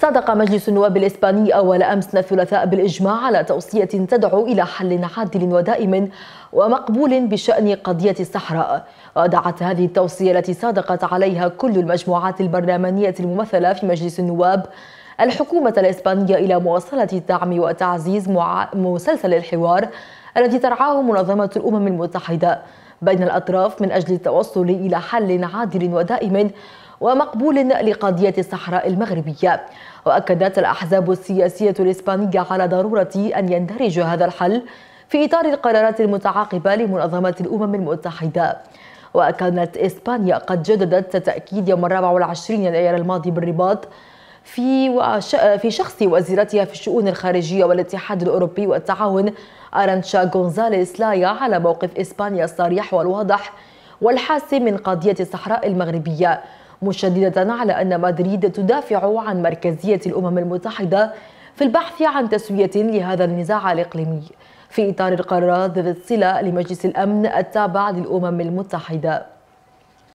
صادق مجلس النواب الإسباني أول أمس الثلاثاء بالإجماع على توصية تدعو إلى حل عادل ودائم ومقبول بشأن قضية الصحراء ودعت هذه التوصية التي صادقت عليها كل المجموعات البرلمانية الممثلة في مجلس النواب الحكومة الإسبانية إلى مواصلة دعم وتعزيز مسلسل الحوار التي ترعاه منظمة الأمم المتحدة بين الأطراف من أجل التوصل إلى حل عادل ودائم ومقبول لقضية الصحراء المغربية وأكدت الأحزاب السياسية الإسبانية على ضرورة أن يندرج هذا الحل في إطار القرارات المتعاقبة لمنظمة الأمم المتحدة وكانت إسبانيا قد جددت تأكيد يوم الرابع والعشرين يناير الماضي بالرباط في في شخص وزيرتها في الشؤون الخارجية والاتحاد الأوروبي والتعاون أرانشا غونزاليس لايا على موقف إسبانيا الصريح والواضح والحاسم من قضية الصحراء المغربية مشددة على أن مدريد تدافع عن مركزية الأمم المتحدة في البحث عن تسوية لهذا النزاع الإقليمي في إطار القرارات ذات الصلة لمجلس الأمن التابع للأمم المتحدة